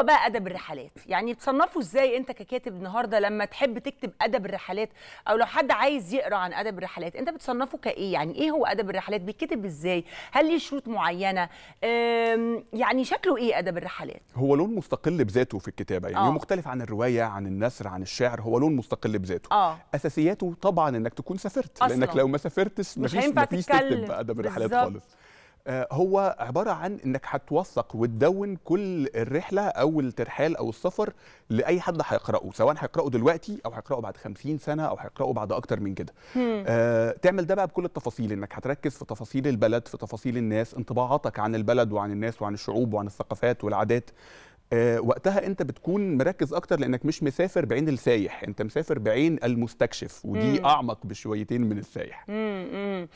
هو بقى ادب الرحلات يعني تصنفه ازاي انت ككاتب النهارده لما تحب تكتب ادب الرحلات او لو حد عايز يقرا عن ادب الرحلات انت بتصنفه كايه يعني ايه هو ادب الرحلات بيتكتب ازاي هل ليه شروط معينه يعني شكله ايه ادب الرحلات هو لون مستقل بذاته في الكتابه يعني آه. مختلف عن الروايه عن النثر عن الشعر هو لون مستقل بذاته آه. اساسياته طبعا انك تكون سافرت أصلاً. لانك لو ما سافرتش مفيش مفيش تكتب ادب الرحلات خالص آه، هو عباره عن انك هتوثق وتدون كل الرحله او الترحال او السفر لاي حد هيقراه سواء هيقراه دلوقتي او هيقراه بعد 50 سنه او هيقراه بعد اكتر من كده آه تعمل ده بقى بكل التفاصيل انك هتركز في تفاصيل البلد في تفاصيل الناس انطباعاتك عن البلد وعن الناس وعن الشعوب وعن الثقافات والعادات آه، وقتها انت بتكون مركز اكتر لانك مش مسافر بعين السايح انت مسافر بعين المستكشف ودي مم. اعمق بشويتين من السايح مم. مم.